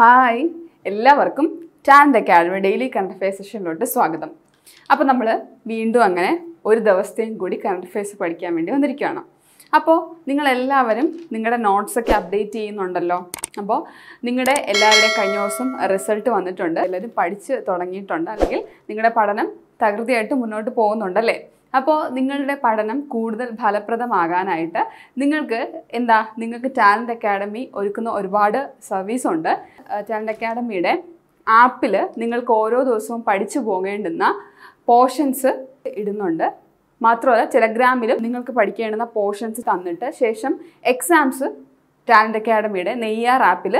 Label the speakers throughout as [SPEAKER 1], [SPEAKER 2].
[SPEAKER 1] hi എല്ലാവർക്കും ടാൻ the academy daily current affair സെഷനിലോട്ട് സ്വാഗതം അപ്പോൾ നമ്മൾ വീണ്ടും അങ്ങനെ ഒരു ദിവസത്തെയും കൂടി കറണ്ട് അഫെയർസ് പഠിക്കാൻ വേണ്ടി വന്നിരിക്കുകയാണ് അപ്പോൾ നിങ്ങളെല്ലാവരും നിങ്ങളുടെ നോട്ട്സൊക്കെ അപ്ഡേറ്റ് ചെയ്യുന്നുണ്ടല്ലോ അപ്പോൾ നിങ്ങളുടെ എല്ലാവരുടെയും കഴിഞ്ഞ ദിവസം റിസൾട്ട് വന്നിട്ടുണ്ട് എല്ലാവരും പഠിച്ച് തുടങ്ങിയിട്ടുണ്ട് അല്ലെങ്കിൽ നിങ്ങളുടെ പഠനം തകൃതിയായിട്ട് മുന്നോട്ട് പോകുന്നുണ്ടല്ലേ അപ്പോൾ നിങ്ങളുടെ പഠനം കൂടുതൽ ഫലപ്രദമാകാനായിട്ട് നിങ്ങൾക്ക് എന്താ നിങ്ങൾക്ക് ടാലൻറ്റ് അക്കാഡമി ഒരുക്കുന്ന ഒരുപാട് സർവീസ് ഉണ്ട് ടാലൻറ്റ് അക്കാഡമിയുടെ ആപ്പിൽ നിങ്ങൾക്ക് ഓരോ ദിവസവും പഠിച്ചു പോകേണ്ടുന്ന പോർഷൻസ് ഇടുന്നുണ്ട് മാത്രമല്ല ടെലഗ്രാമിലും നിങ്ങൾക്ക് പഠിക്കേണ്ടുന്ന പോർഷൻസ് തന്നിട്ട് ശേഷം എക്സാംസ് ടാലൻറ്റ് അക്കാഡമിയുടെ നെയ്യാർ ആപ്പിൽ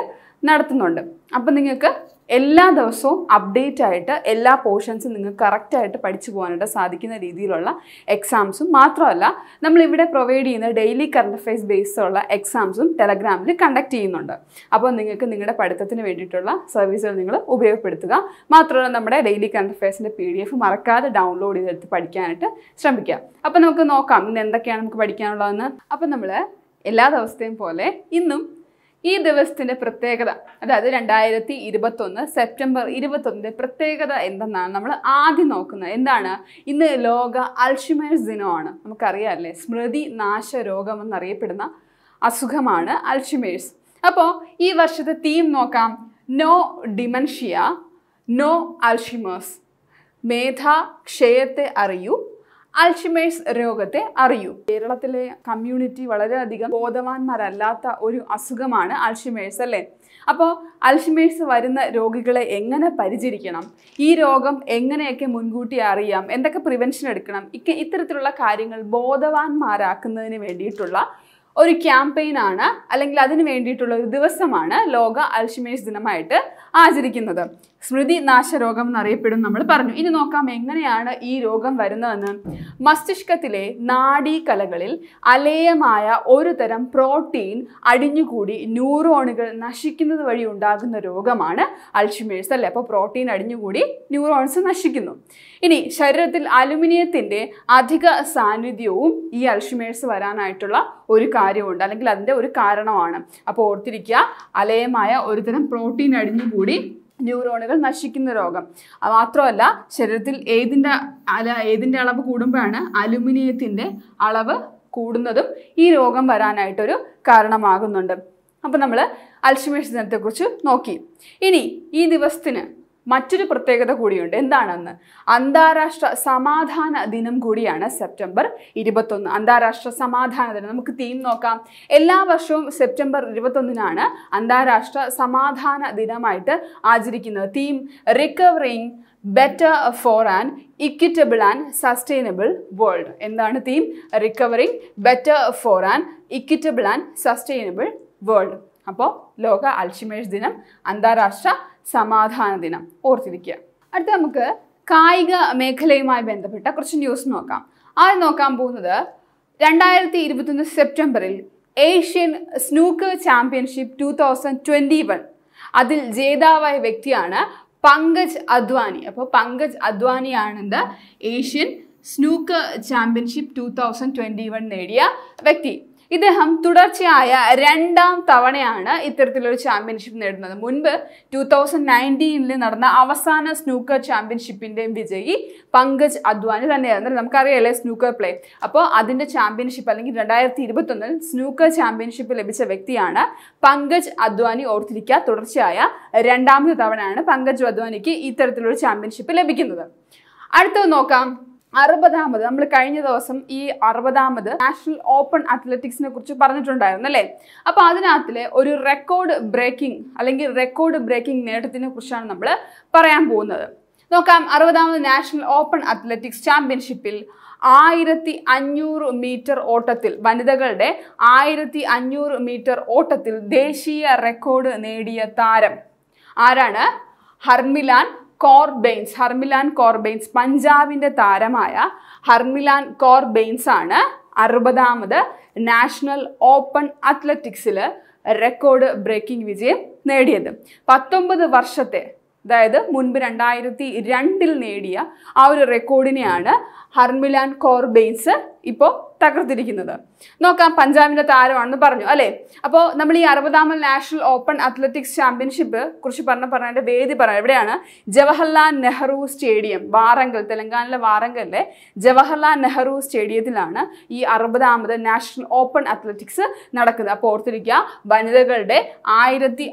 [SPEAKER 1] നടത്തുന്നുണ്ട് അപ്പം നിങ്ങൾക്ക് എല്ലാ ദിവസവും അപ്ഡേറ്റ് ആയിട്ട് എല്ലാ പോർഷൻസും നിങ്ങൾക്ക് കറക്റ്റായിട്ട് പഠിച്ചു പോകാനായിട്ട് സാധിക്കുന്ന രീതിയിലുള്ള എക്സാംസും മാത്രമല്ല നമ്മളിവിടെ പ്രൊവൈഡ് ചെയ്യുന്ന ഡെയിലി കറണ്ട് അഫയേഴ്സ് ബേസ്ഡുള്ള എക്സാംസും ടെലഗ്രാമിൽ കണ്ടക്ട് ചെയ്യുന്നുണ്ട് അപ്പോൾ നിങ്ങൾക്ക് നിങ്ങളുടെ പഠിത്തത്തിന് വേണ്ടിയിട്ടുള്ള സർവീസുകൾ നിങ്ങൾ ഉപയോഗപ്പെടുത്തുക മാത്രമല്ല നമ്മുടെ ഡെയിലി കറണ്ട് അഫയേഴ്സിൻ്റെ പി ഡി എഫ് മറക്കാതെ ഡൗൺലോഡ് ചെയ്തെടുത്ത് പഠിക്കാനായിട്ട് ശ്രമിക്കുക അപ്പോൾ നമുക്ക് നോക്കാം ഇന്ന് എന്തൊക്കെയാണ് നമുക്ക് പഠിക്കാനുള്ളതെന്ന് അപ്പം നമ്മൾ എല്ലാ ദിവസത്തെയും പോലെ ഇന്നും ഈ ദിവസത്തിൻ്റെ പ്രത്യേകത അതായത് രണ്ടായിരത്തി ഇരുപത്തൊന്ന് സെപ്റ്റംബർ ഇരുപത്തൊന്നിൻ്റെ പ്രത്യേകത എന്തെന്നാണ് നമ്മൾ ആദ്യം നോക്കുന്നത് എന്താണ് ഇന്ന് ലോക അൽഷിമേഴ്സ് ദിനമാണ് നമുക്കറിയാമല്ലേ സ്മൃതി നാശ രോഗം എന്നറിയപ്പെടുന്ന അസുഖമാണ് അൽഷിമേഴ്സ് അപ്പോൾ ഈ വർഷത്തെ തീം നോക്കാം നോ ഡിമൻഷിയ നോ അൽഷിമേഴ്സ് മേധാ ക്ഷയത്തെ അറിയൂ ആൽഷിമേഴ്സ് രോഗത്തെ അറിയൂ കേരളത്തിലെ കമ്മ്യൂണിറ്റി വളരെയധികം ബോധവാന്മാരല്ലാത്ത ഒരു അസുഖമാണ് ആൽഷിമേഴ്സ് അല്ലേ അപ്പോൾ അൽഷിമേഴ്സ് വരുന്ന രോഗികളെ എങ്ങനെ പരിചരിക്കണം ഈ രോഗം എങ്ങനെയൊക്കെ മുൻകൂട്ടി അറിയാം എന്തൊക്കെ പ്രിവെൻഷൻ എടുക്കണം ഇക്ക ഇത്തരത്തിലുള്ള കാര്യങ്ങൾ ബോധവാന്മാരാക്കുന്നതിന് വേണ്ടിയിട്ടുള്ള ഒരു ക്യാമ്പയിനാണ് അല്ലെങ്കിൽ അതിന് വേണ്ടിയിട്ടുള്ള ഒരു ദിവസമാണ് ലോക അൽഷിമേഴ്സ് ദിനമായിട്ട് ആചരിക്കുന്നത് സ്മൃതി നാശരോഗം എന്നറിയപ്പെടും നമ്മൾ പറഞ്ഞു ഇനി നോക്കാം എങ്ങനെയാണ് ഈ രോഗം വരുന്നതെന്ന് മസ്തിഷ്കത്തിലെ നാഡീകലകളിൽ അലേയമായ ഒരു തരം പ്രോട്ടീൻ അടിഞ്ഞുകൂടി ന്യൂറോണുകൾ നശിക്കുന്നത് വഴി ഉണ്ടാകുന്ന രോഗമാണ് അൽഷിമേഴ്സ് അല്ലേ അപ്പോൾ പ്രോട്ടീൻ അടിഞ്ഞുകൂടി ന്യൂറോൺസ് നശിക്കുന്നു ഇനി ശരീരത്തിൽ അലുമിനിയത്തിൻ്റെ അധിക സാന്നിധ്യവും ഈ അൽഷിമേഴ്സ് വരാനായിട്ടുള്ള ഒരു കാര്യമുണ്ട് അല്ലെങ്കിൽ അതിൻ്റെ ഒരു കാരണമാണ് അപ്പോൾ ഓർത്തിരിക്കുക അലയമായ ഒരുതരം പ്രോട്ടീൻ അടിഞ്ഞുകൂടി ന്യൂറോണുകൾ നശിക്കുന്ന രോഗം മാത്രമല്ല ശരീരത്തിൽ ഏതിൻ്റെ അല ഏതിൻ്റെ അളവ് കൂടുമ്പോഴാണ് അലുമിനിയത്തിൻ്റെ അളവ് കൂടുന്നതും ഈ രോഗം വരാനായിട്ടൊരു കാരണമാകുന്നുണ്ട് അപ്പോൾ നമ്മൾ അൽഷിമേഴ്സ് ദിനത്തെക്കുറിച്ച് നോക്കി ഇനി ഈ ദിവസത്തിന് മറ്റൊരു പ്രത്യേകത കൂടിയുണ്ട് എന്താണെന്ന് അന്താരാഷ്ട്ര സമാധാന ദിനം കൂടിയാണ് സെപ്റ്റംബർ ഇരുപത്തൊന്ന് അന്താരാഷ്ട്ര സമാധാന ദിനം നമുക്ക് തീം നോക്കാം എല്ലാ വർഷവും സെപ്റ്റംബർ ഇരുപത്തൊന്നിനാണ് അന്താരാഷ്ട്ര സമാധാന ദിനമായിട്ട് ആചരിക്കുന്നത് theme recovering better for and equitable and sustainable world എന്താണ് theme recovering better for and equitable and sustainable world അപ്പോൾ ലോക അൽഷിമേഴ്സ് ദിനം അന്താരാഷ്ട്ര സമാധാന ദിനം ഓർത്തിരിക്കുക അടുത്ത നമുക്ക് കായിക മേഖലയുമായി ബന്ധപ്പെട്ട കുറച്ച് ന്യൂസ് നോക്കാം ആദ്യം നോക്കാൻ പോകുന്നത് രണ്ടായിരത്തി ഇരുപത്തൊന്ന് സെപ്റ്റംബറിൽ Asian snooker championship two thousand twenty one അതിൽ ജേതാവായ വ്യക്തിയാണ് പങ്കജ് അദ്വാനി അപ്പോൾ പങ്കജ് അദ്വാനിയാണെന്ന് Asian snooker championship two thousand twenty one നേടിയ വ്യക്തി ഇദ്ദേഹം തുടർച്ചയായ രണ്ടാം തവണയാണ് ഇത്തരത്തിലൊരു ചാമ്പ്യൻഷിപ്പ് നേടുന്നത് മുൻപ് ടൂ തൗസൻഡ് നയൻറ്റീനിൽ നടന്ന അവസാന സ്നൂക്കർ ചാമ്പ്യൻഷിപ്പിൻ്റെയും വിജയി പങ്കജ് അദ്വാനി തന്നെയായിരുന്നു നമുക്കറിയാലേ സ്നൂക്കർ പ്ലേ അപ്പോൾ അതിൻ്റെ ചാമ്പ്യൻഷിപ്പ് അല്ലെങ്കിൽ രണ്ടായിരത്തി ഇരുപത്തൊന്നിൽ സ്നൂക്കർ ചാമ്പ്യൻഷിപ്പ് ലഭിച്ച വ്യക്തിയാണ് പങ്കജ് അദ്വാനി ഓർത്തിരിക്കുക തുടർച്ചയായ രണ്ടാമത്തെ തവണയാണ് പങ്കജ് അദ്വാനിക്ക് ഇത്തരത്തിലൊരു ചാമ്പ്യൻഷിപ്പ് ലഭിക്കുന്നത് അടുത്തത് നോക്കാം അറുപതാമത് നമ്മൾ കഴിഞ്ഞ ദിവസം ഈ അറുപതാമത് നാഷണൽ ഓപ്പൺ അത്ലറ്റിക്സിനെ കുറിച്ച് പറഞ്ഞിട്ടുണ്ടായിരുന്നു അല്ലേ അപ്പോൾ അതിനകത്തിലെ ഒരു റെക്കോർഡ് ബ്രേക്കിംഗ് അല്ലെങ്കിൽ റെക്കോർഡ് ബ്രേക്കിംഗ് നേട്ടത്തിനെ കുറിച്ചാണ് നമ്മൾ പറയാൻ പോകുന്നത് നോക്കാം അറുപതാമത് നാഷണൽ ഓപ്പൺ അത്ലറ്റിക്സ് ചാമ്പ്യൻഷിപ്പിൽ ആയിരത്തി അഞ്ഞൂറ് മീറ്റർ ഓട്ടത്തിൽ വനിതകളുടെ ആയിരത്തി അഞ്ഞൂറ് മീറ്റർ ഓട്ടത്തിൽ ദേശീയ റെക്കോർഡ് നേടിയ താരം ആരാണ് ഹർമിലാൻ കോർബെയിൻസ് ഹർമിലാൻ കോർബെയിൻസ് പഞ്ചാബിൻ്റെ താരമായ ഹർമിലാൻ കോർബെയിൻസ് ആണ് അറുപതാമത് നാഷണൽ ഓപ്പൺ അത്ലറ്റിക്സിൽ റെക്കോർഡ് ബ്രേക്കിംഗ് വിജയം നേടിയത് പത്തൊമ്പത് വർഷത്തെ അതായത് മുൻപ് രണ്ടായിരത്തി രണ്ടിൽ നേടിയ ആ ഒരു റെക്കോർഡിനെയാണ് ഹർമിലാൻ കോർബെയിൻസ് ഇപ്പോൾ തകർത്തിരിക്കുന്നത് നോക്കാം പഞ്ചാബിന്റെ താരമാണെന്ന് പറഞ്ഞു അല്ലേ അപ്പോൾ നമ്മൾ ഈ അറുപതാമത് നാഷണൽ ഓപ്പൺ അത്ലറ്റിക്സ് ചാമ്പ്യൻഷിപ്പ് കുറിച്ച് പറഞ്ഞ പറഞ്ഞതിന്റെ വേദി പറഞ്ഞു എവിടെയാണ് ജവഹർലാൽ നെഹ്റു സ്റ്റേഡിയം വാറങ്കൽ തെലങ്കാനയിലെ വാറങ്കലിലെ ജവഹർലാൽ നെഹ്റു സ്റ്റേഡിയത്തിലാണ് ഈ അറുപതാമത് നാഷണൽ ഓപ്പൺ അത്ലറ്റിക്സ് നടക്കുന്നത് അപ്പോൾ ഓർത്തിരിക്കുക വനിതകളുടെ ആയിരത്തി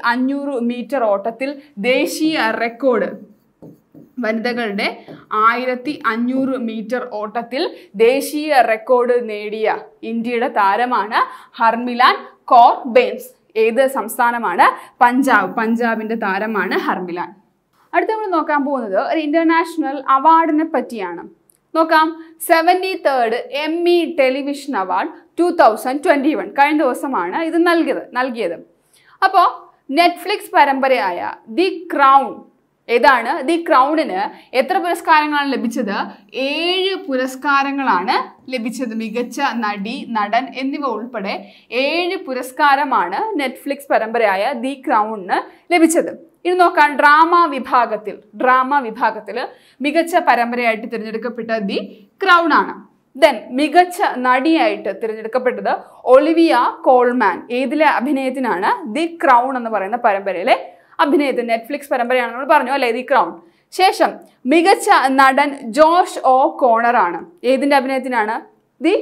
[SPEAKER 1] മീറ്റർ ഓട്ടത്തിൽ ദേശീയ റെക്കോർഡ് വനിതകളുടെ ആയിരത്തി അഞ്ഞൂറ് മീറ്റർ ഓട്ടത്തിൽ ദേശീയ റെക്കോർഡ് നേടിയ ഇന്ത്യയുടെ താരമാണ് ഹർമിലാൻ കോർ ബെയിംസ് ഏത് സംസ്ഥാനമാണ് പഞ്ചാബ് പഞ്ചാബിന്റെ താരമാണ് ഹർമിലാൻ അടുത്ത നമ്മൾ നോക്കാൻ പോകുന്നത് ഒരു ഇന്റർനാഷണൽ അവാർഡിനെ പറ്റിയാണ് നോക്കാം seventy third Emmy television award two thousand twenty one കഴിഞ്ഞ ദിവസമാണ് ഇത് നൽകിയത് നൽകിയത് അപ്പോൾ നെറ്റ്ഫ്ലിക്സ് പരമ്പരയായ ദി ക്രൗൺ ഏതാണ് ദി ക്രൗണിന് എത്ര പുരസ്കാരങ്ങളാണ് ലഭിച്ചത് ഏഴ് പുരസ്കാരങ്ങളാണ് ലഭിച്ചത് മികച്ച നടി നടൻ എന്നിവ ഉൾപ്പെടെ ഏഴ് പുരസ്കാരമാണ് നെറ്റ്ഫ്ലിക്സ് പരമ്പരയായ ദി ക്രൗണിന് ലഭിച്ചത് ഇനി നോക്കാം ഡ്രാമ വിഭാഗത്തിൽ ഡ്രാമ വിഭാഗത്തിൽ മികച്ച പരമ്പരയായിട്ട് തിരഞ്ഞെടുക്കപ്പെട്ട ദി ക്രൗണാണ് ദെൻ മികച്ച നടിയായിട്ട് തിരഞ്ഞെടുക്കപ്പെട്ടത് ഒളിവിയ കോൾമാൻ ഏതിലെ അഭിനയത്തിനാണ് ദി ക്രൗൺ എന്ന് പറയുന്ന പരമ്പരയിലെ അഭിനയത്തിൽ നെറ്റ്ഫ്ലിക്സ് പരമ്പരയാണ് നമ്മൾ പറഞ്ഞു അല്ലേ ദി ക്രൗൺ ശേഷം മികച്ച നടൻ ജോഷ് ഒ കോണറാണ് ഏതിൻ്റെ അഭിനയത്തിനാണ് ദി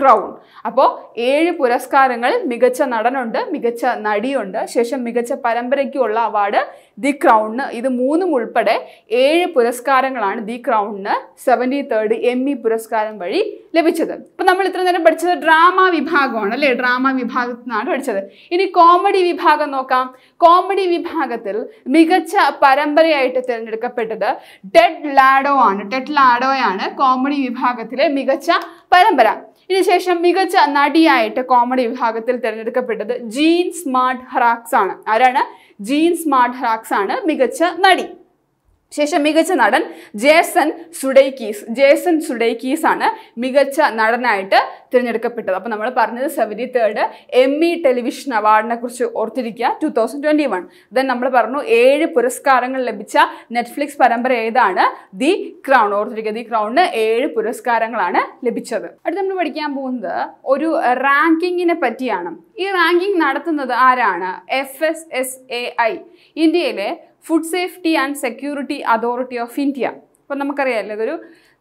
[SPEAKER 1] ക്രൗൺ അപ്പോൾ ഏഴ് പുരസ്കാരങ്ങൾ മികച്ച നടനുണ്ട് മികച്ച നടിയുണ്ട് ശേഷം മികച്ച പരമ്പരയ്ക്കുള്ള അവാർഡ് ദി ക്രൗണ് ഇത് മൂന്നും ഉൾപ്പെടെ ഏഴ് പുരസ്കാരങ്ങളാണ് ദി ക്രൗണിന് സെവൻറ്റി തേർഡ് എം ഇ പുരസ്കാരം വഴി ലഭിച്ചത് ഇപ്പം നമ്മൾ ഇത്ര നേരം പഠിച്ചത് ഡ്രാമ വിഭാഗമാണ് അല്ലേ ഡ്രാമ വിഭാഗത്തിൽ നിന്നാണ് പഠിച്ചത് ഇനി കോമഡി വിഭാഗം നോക്കാം കോമഡി വിഭാഗത്തിൽ മികച്ച പരമ്പരയായിട്ട് തിരഞ്ഞെടുക്കപ്പെട്ടത് ഡെഡ് ലാഡോ ആണ് ഡെഡ് ലാഡോയാണ് കോമഡി വിഭാഗത്തിലെ മികച്ച പരമ്പര ഇതിനുശേഷം മികച്ച നടിയായിട്ട് കോമഡി വിഭാഗത്തിൽ തിരഞ്ഞെടുക്കപ്പെട്ടത് ജീൻ സ്മാർട്ട് ഹറാക്സ് ആണ് ആരാണ് ജീൻ സ്മാർട്ട് ഹറാക്സ് ആണ് മികച്ച നടി ശേഷം മികച്ച നടൻ ജേസൺ സുഡൈക്കീസ് ജേസൺ സുഡൈക്കീസ് ആണ് മികച്ച നടനായിട്ട് തിരഞ്ഞെടുക്കപ്പെട്ടത് അപ്പം നമ്മൾ പറഞ്ഞത് seventy third Emmy television അവാർഡിനെ കുറിച്ച് ഓർത്തിരിക്കുക two thousand twenty one then നമ്മൾ പറഞ്ഞു ഏഴ് പുരസ്കാരങ്ങൾ ലഭിച്ച നെറ്റ്ഫ്ലിക്സ് പരമ്പര ഏതാണ് ദി ക്രൗൺ ഓർത്തിരിക്കുക ദി ക്രൗണിന് ഏഴ് പുരസ്കാരങ്ങളാണ് ലഭിച്ചത് അടുത്ത് നമ്മൾ പഠിക്കാൻ പോകുന്നത് ഒരു റാങ്കിങ്ങിനെ പറ്റിയാണ് ഈ റാങ്കിങ് നടത്തുന്നത് ആരാണ് F S S A I ഇന്ത്യയിലെ food safety and security authority of India അപ്പോൾ നമുക്കറിയാമല്ലോ ഇതൊരു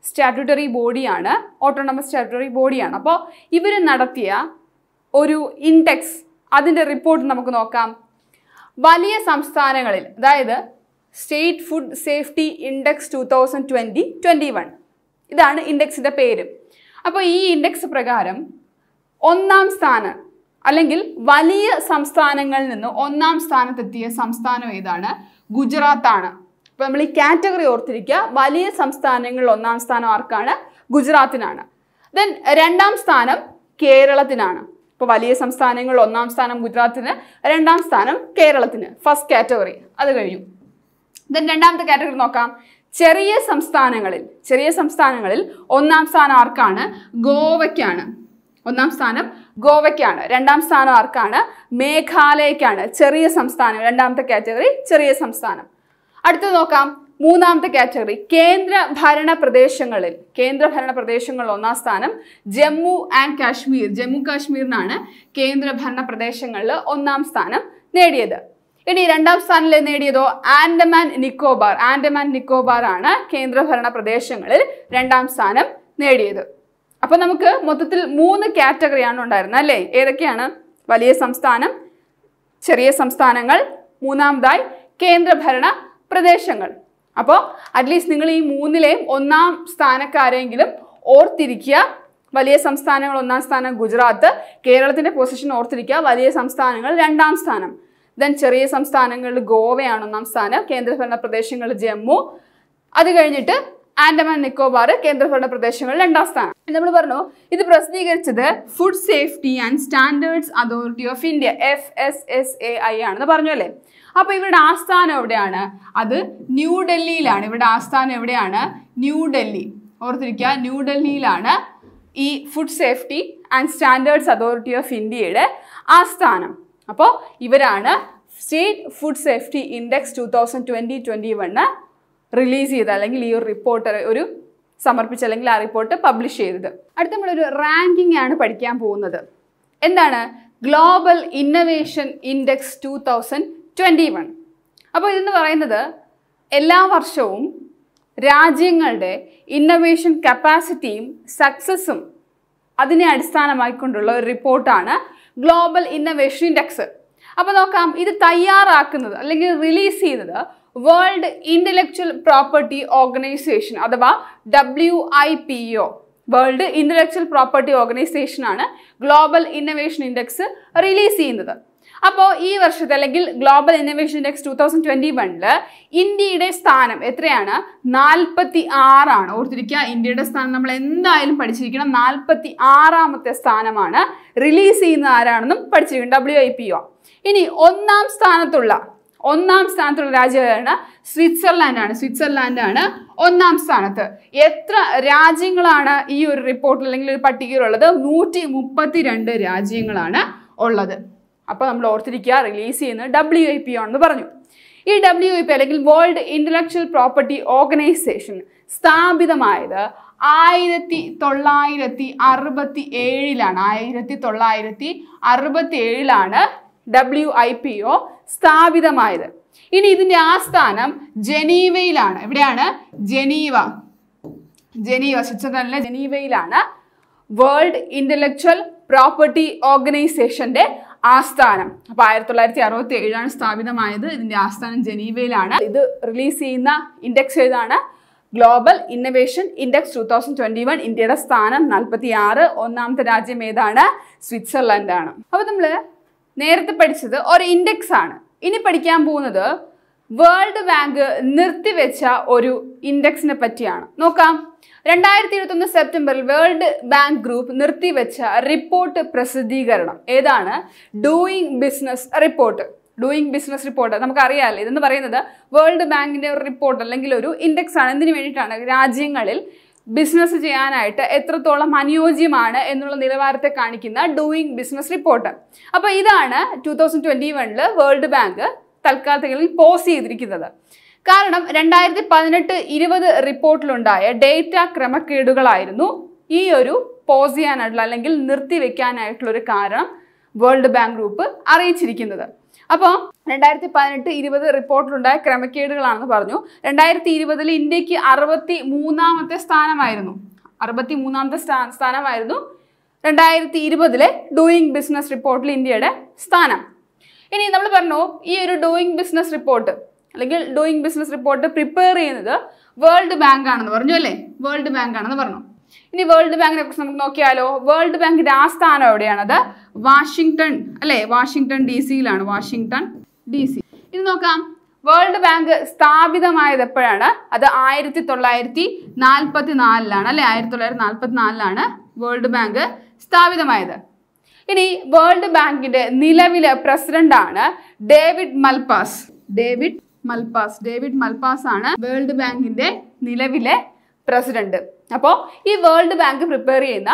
[SPEAKER 1] സ്റ്റാറ്റുട്ടറി ബോഡിയാണ് ഓട്ടോണമസ് സ്റ്റാറ്റുട്ടറി ബോഡിയാണ് അപ്പോൾ ഇവർ നടത്തിയ ഒരു ഇൻഡെക്സ് അതിൻ്റെ റിപ്പോർട്ട് നമുക്ക് നോക്കാം വലിയ സംസ്ഥാനങ്ങളിൽ അതായത് state food safety index two thousand twenty twenty one ഇതാണ് ഇൻഡെക്സിൻ്റെ പേര് അപ്പോൾ ഈ ഇൻഡെക്സ് പ്രകാരം ഒന്നാം സ്ഥാനം അല്ലെങ്കിൽ വലിയ സംസ്ഥാനങ്ങളിൽ നിന്ന് ഒന്നാം സ്ഥാനത്തെത്തിയ സംസ്ഥാനം ഏതാണ് ഗുജറാത്താണ് അപ്പോൾ നമ്മൾ ഈ കാറ്റഗറി ഓർത്തിരിക്കുക വലിയ സംസ്ഥാനങ്ങളിൽ ഒന്നാം സ്ഥാനം ആർക്കാണ് ഗുജറാത്തിനാണ് ദെൻ രണ്ടാം സ്ഥാനം കേരളത്തിനാണ് ഇപ്പോൾ വലിയ സംസ്ഥാനങ്ങളിൽ ഒന്നാം സ്ഥാനം ഗുജറാത്തിന് രണ്ടാം സ്ഥാനം കേരളത്തിന് ഫസ്റ്റ് കാറ്റഗറി അത് കഴിഞ്ഞു ദെൻ രണ്ടാമത്തെ കാറ്റഗറി നോക്കാം ചെറിയ സംസ്ഥാനങ്ങളിൽ ചെറിയ സംസ്ഥാനങ്ങളിൽ ഒന്നാം സ്ഥാനം ആർക്കാണ് ഗോവയ്ക്കാണ് ഒന്നാം സ്ഥാനം ഗോവയ്ക്കാണ് രണ്ടാം സ്ഥാനം ആർക്കാണ് മേഘാലയക്കാണ് ചെറിയ സംസ്ഥാനം രണ്ടാമത്തെ കാറ്റഗറി ചെറിയ സംസ്ഥാനം അടുത്തത് നോക്കാം മൂന്നാമത്തെ കാറ്റഗറി കേന്ദ്ര ഭരണ പ്രദേശങ്ങളിൽ കേന്ദ്ര ഭരണ പ്രദേശങ്ങളിൽ ഒന്നാം സ്ഥാനം ജമ്മു ആൻഡ് കാശ്മീർ ജമ്മു കാശ്മീരിനാണ് കേന്ദ്ര ഭരണ പ്രദേശങ്ങളിൽ ഒന്നാം സ്ഥാനം നേടിയത് ഇനി രണ്ടാം സ്ഥാനത്തിൽ നേടിയതോ ആൻഡമാൻ നിക്കോബാർ ആൻഡമാൻ നിക്കോബാർ ആണ് ഭരണ പ്രദേശങ്ങളിൽ രണ്ടാം സ്ഥാനം നേടിയത് അപ്പൊ നമുക്ക് മൊത്തത്തിൽ മൂന്ന് കാറ്റഗറിയാണ് ഉണ്ടായിരുന്നത് അല്ലേ ഏതൊക്കെയാണ് വലിയ സംസ്ഥാനം ചെറിയ സംസ്ഥാനങ്ങൾ മൂന്നാമതായി കേന്ദ്രഭരണ പ്രദേശങ്ങൾ അപ്പോൾ അറ്റ്ലീസ്റ്റ് നിങ്ങൾ ഈ മൂന്നിലെയും ഒന്നാം സ്ഥാനക്കാരെങ്കിലും ഓർത്തിരിക്കുക വലിയ സംസ്ഥാനങ്ങൾ ഒന്നാം സ്ഥാനം ഗുജറാത്ത് കേരളത്തിൻ്റെ പൊസിഷൻ ഓർത്തിരിക്കുക വലിയ സംസ്ഥാനങ്ങൾ രണ്ടാം സ്ഥാനം ദെൻ ചെറിയ സംസ്ഥാനങ്ങളിൽ ഗോവയാണ് ഒന്നാം സ്ഥാനം കേന്ദ്രഭരണ പ്രദേശങ്ങൾ ജമ്മു അത് കഴിഞ്ഞിട്ട് ആൻഡമാൻ നിക്കോബാർ കേന്ദ്രഭരണ പ്രദേശങ്ങളിൽ രണ്ടാം സ്ഥാനം നമ്മൾ പറഞ്ഞു ഇത് പ്രസിദ്ധീകരിച്ചത് food safety and standards authority of India F S S A I ആണെന്ന് പറഞ്ഞു അല്ലേ അപ്പോൾ ഇവരുടെ ആസ്ഥാനം എവിടെയാണ് അത് ന്യൂഡൽഹിയിലാണ് ഇവരുടെ ആസ്ഥാനം എവിടെയാണ് ന്യൂഡൽഹി ഓർത്തിരിക്കുക ന്യൂഡൽഹിയിലാണ് ഈ food safety and standards authority of ഇന്ത്യയുടെ ആസ്ഥാനം അപ്പോൾ ഇവരാണ് state food safety index two thousand twenty twenty one release ചെയ്ത് അല്ലെങ്കിൽ ഈ ഒരു റിപ്പോർട്ട് ഒരു സമർപ്പിച്ച് അല്ലെങ്കിൽ ആ റിപ്പോർട്ട് പബ്ലിഷ് ചെയ്തത് അടുത്ത നമ്മളൊരു റാങ്കിങ് ആണ് പഠിക്കാൻ പോകുന്നത് എന്താണ് global innovation index two thousand twenty one അപ്പോൾ ഇതെന്ന് പറയുന്നത് എല്ലാ വർഷവും രാജ്യങ്ങളുടെ ഇന്നവേഷൻ കപ്പാസിറ്റിയും സക്സസ്സും അതിനെ അടിസ്ഥാനമാക്കിക്കൊണ്ടുള്ള ഒരു റിപ്പോർട്ടാണ് ഗ്ലോബൽ ഇന്നവേഷൻ ഇൻഡെക്സ് അപ്പോൾ നോക്കാം ഇത് തയ്യാറാക്കുന്നത് അല്ലെങ്കിൽ റിലീസ് ചെയ്യുന്നത് വേൾഡ് ഇന്റലക്ച്വൽ പ്രോപ്പർട്ടി ഓർഗനൈസേഷൻ അഥവാ W I P O world intellectual property organization ആണ് ഗ്ലോബൽ ഇന്നവേഷൻ ഇൻഡെക്സ് റിലീസ് ചെയ്യുന്നത് അപ്പോൾ ഈ വർഷത്തെ അല്ലെങ്കിൽ global innovation index two thousand twenty വണ്ണില് ഇന്ത്യയുടെ സ്ഥാനം എത്രയാണ് നാൽപ്പത്തി ആറാണ് ഓർത്തിരിക്കുക ഇന്ത്യയുടെ സ്ഥാനം നമ്മൾ എന്തായാലും പഠിച്ചിരിക്കണം നാൽപ്പത്തി ആറാമത്തെ സ്ഥാനമാണ് റിലീസ് ചെയ്യുന്ന ആരാണെന്നും പഠിച്ചിരിക്കണം ഡബ്ല്യു ഐ പി ഒ ഇനി ഒന്നാം സ്ഥാനത്തുള്ള ഒന്നാം സ്ഥാനത്തുള്ള രാജ്യമാണ് സ്വിറ്റ്സർലാൻഡാണ് സ്വിറ്റ്സർലാൻഡാണ് ഒന്നാം സ്ഥാനത്ത് എത്ര രാജ്യങ്ങളാണ് ഈ ഒരു റിപ്പോർട്ടിൽ അല്ലെങ്കിൽ ഒരു പട്ടികയിലുള്ളത് നൂറ്റി മുപ്പത്തി രണ്ട് രാജ്യങ്ങളാണ് ഉള്ളത് അപ്പോൾ നമ്മൾ ഓർത്തിരിക്കുക റിലീസ് ചെയ്യുന്നത് ഡബ്ല്യു ഐ പി ആണെന്ന് പറഞ്ഞു ഈ ഡബ്ല്യു ഐ പി അല്ലെങ്കിൽ വേൾഡ് ഇൻ്റലക്ച്വൽ പ്രോപ്പർട്ടി ഓർഗനൈസേഷൻ സ്ഥാപിതമായത് ആയിരത്തി തൊള്ളായിരത്തി അറുപത്തി ഏഴിലാണ് ആയിരത്തി തൊള്ളായിരത്തി അറുപത്തി ഏഴിലാണ് ഡബ്ല്യു ഐ പി ഒ സ്ഥാപിതമായത് ഇനി ഇതിന്റെ ആസ്ഥാനം ജനീവയിലാണ് എവിടെയാണ് ജനീവ ജനീവ സ്വിറ്റ്സർലൻഡിലെ ജനീവയിലാണ് വേൾഡ് ഇന്റലക്ച്വൽ പ്രോപ്പർട്ടി ഓർഗനൈസേഷന്റെ ആസ്ഥാനം അപ്പോൾ ആയിരത്തി തൊള്ളായിരത്തി അറുപത്തി ഏഴാണ് സ്ഥാപിതമായത് ഇതിന്റെ ആസ്ഥാനം ജനീവയിലാണ് ഇത് റിലീസ് ചെയ്യുന്ന ഇൻഡെക്സ് ഏതാണ് global innovation index two thousand twenty one ഇന്ത്യയുടെ സ്ഥാനം നാൽപ്പത്തി ആറ് ഒന്നാമത്തെ രാജ്യം ഏതാണ് സ്വിറ്റ്സർലൻഡാണ് അപ്പോൾ നമ്മൾ നേരത്തെ പഠിച്ചത് ഒരു ഇൻഡെക്സ് ആണ് ഇനി പഠിക്കാൻ പോകുന്നത് വേൾഡ് ബാങ്ക് നിർത്തിവെച്ച ഒരു ഇൻഡെക്സിനെ പറ്റിയാണ് നോക്കാം രണ്ടായിരത്തി ഇരുപത്തൊന്ന് സെപ്റ്റംബറിൽ വേൾഡ് ബാങ്ക് ഗ്രൂപ്പ് നിർത്തിവെച്ച റിപ്പോർട്ട് പ്രസിദ്ധീകരണം ഏതാണ് doing business report doing business report നമുക്കറിയാമല്ലോ ഇതെന്ന് പറയുന്നത് വേൾഡ് ബാങ്കിൻ്റെ ഒരു റിപ്പോർട്ട് അല്ലെങ്കിൽ ഒരു ഇൻഡെക്സ് ആണ് എന്തിനു വേണ്ടിയിട്ടാണ് രാജ്യങ്ങളിൽ ബിസിനസ് ചെയ്യാനായിട്ട് എത്രത്തോളം അനുയോജ്യമാണ് എന്നുള്ള നിലവാരത്തെ കാണിക്കുന്ന ഡൂയിങ് ബിസിനസ് റിപ്പോർട്ട് അപ്പോൾ ഇതാണ് ടു തൗസൻഡ് ട്വൻറ്റി വണ്ണിൽ വേൾഡ് ബാങ്ക് തൽക്കാലത്തിൽ പോസ് ചെയ്തിരിക്കുന്നത് കാരണം രണ്ടായിരത്തി പതിനെട്ട് ഇരുപത് റിപ്പോർട്ടിലുണ്ടായ ഡേറ്റ ക്രമക്കേടുകളായിരുന്നു ഈ ഒരു പോസ് ചെയ്യാനായിട്ടുള്ള അല്ലെങ്കിൽ നിർത്തിവെക്കാനായിട്ടുള്ള ഒരു കാരണം വേൾഡ് ബാങ്ക് ഗ്രൂപ്പ് അറിയിച്ചിരിക്കുന്നത് അപ്പോൾ രണ്ടായിരത്തി പതിനെട്ട് ഇരുപത് റിപ്പോർട്ടിലുണ്ടായ ക്രമക്കേടുകളാണെന്ന് പറഞ്ഞു രണ്ടായിരത്തി ഇരുപതിൽ ഇന്ത്യക്ക് അറുപത്തി മൂന്നാമത്തെ സ്ഥാനമായിരുന്നു അറുപത്തി മൂന്നാമത്തെ സ്ഥാ സ്ഥാനമായിരുന്നു രണ്ടായിരത്തി ഇരുപതിലെ ഡൂയിങ് ബിസിനസ് റിപ്പോർട്ടിൽ ഇന്ത്യയുടെ സ്ഥാനം ഇനി നമ്മൾ പറഞ്ഞു ഈ ഒരു ഡൂയിങ് ബിസിനസ് റിപ്പോർട്ട് അല്ലെങ്കിൽ ഡൂയിങ് ബിസിനസ് റിപ്പോർട്ട് പ്രിപ്പയർ ചെയ്യുന്നത് വേൾഡ് ബാങ്ക് ആണെന്ന് പറഞ്ഞു അല്ലേ വേൾഡ് ബാങ്ക് ആണെന്ന് പറഞ്ഞു ഇനി വേൾഡ് ബാങ്കിനെ കുറിച്ച് നമുക്ക് നോക്കിയാലോ വേൾഡ് ബാങ്കിന്റെ ആസ്ഥാനം അത് വാഷിംഗ്ടൺ അല്ലെ വാഷിംഗ്ടൺ ഡി സിയിലാണ് വാഷിംഗ്ടൺ ഡി സി ഇനി നോക്കാം വേൾഡ് ബാങ്ക് സ്ഥാപിതമായത് എപ്പോഴാണ് അത് ആയിരത്തി തൊള്ളായിരത്തി നാൽപ്പത്തി നാലിലാണ് അല്ലെ ആയിരത്തി തൊള്ളായിരത്തി നാൽപ്പത്തി നാലിലാണ് വേൾഡ് ബാങ്ക് സ്ഥാപിതമായത് ഇനി വേൾഡ് ബാങ്കിന്റെ നിലവിലെ പ്രസിഡന്റാണ് David Malpass David Malpass David Malpass ആണ് വേൾഡ് ബാങ്കിന്റെ നിലവിലെ പ്രസിഡന്റ് അപ്പോൾ ഈ വേൾഡ് ബാങ്ക് പ്രിപ്പയർ ചെയ്യുന്ന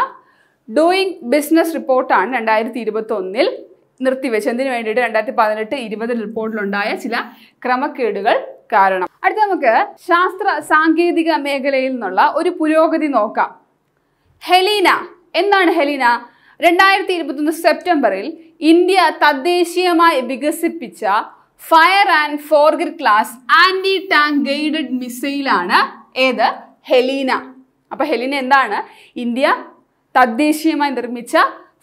[SPEAKER 1] ഡൂയിങ് ബിസിനസ് റിപ്പോർട്ടാണ് രണ്ടായിരത്തി ഇരുപത്തൊന്നിൽ നിർത്തിവെച്ച് എന്തിനു വേണ്ടിയിട്ട് രണ്ടായിരത്തി പതിനെട്ട് ഇരുപത് റിപ്പോർട്ടിലുണ്ടായ ചില ക്രമക്കേടുകൾ കാരണം അടുത്ത നമുക്ക് ശാസ്ത്ര സാങ്കേതിക മേഖലയിൽ നിന്നുള്ള ഒരു പുരോഗതി നോക്കാം ഹെലീന എന്താണ് ഹെലീന രണ്ടായിരത്തി ഇരുപത്തൊന്ന് സെപ്റ്റംബറിൽ ഇന്ത്യ തദ്ദേശീയമായി വികസിപ്പിച്ച fire and forget class anti tank guided മിസൈലാണ് ഏത് ഹെലീന അപ്പോൾ ഹെലിന എന്താണ് ഇന്ത്യ തദ്ദേശീയമായി നിർമ്മിച്ച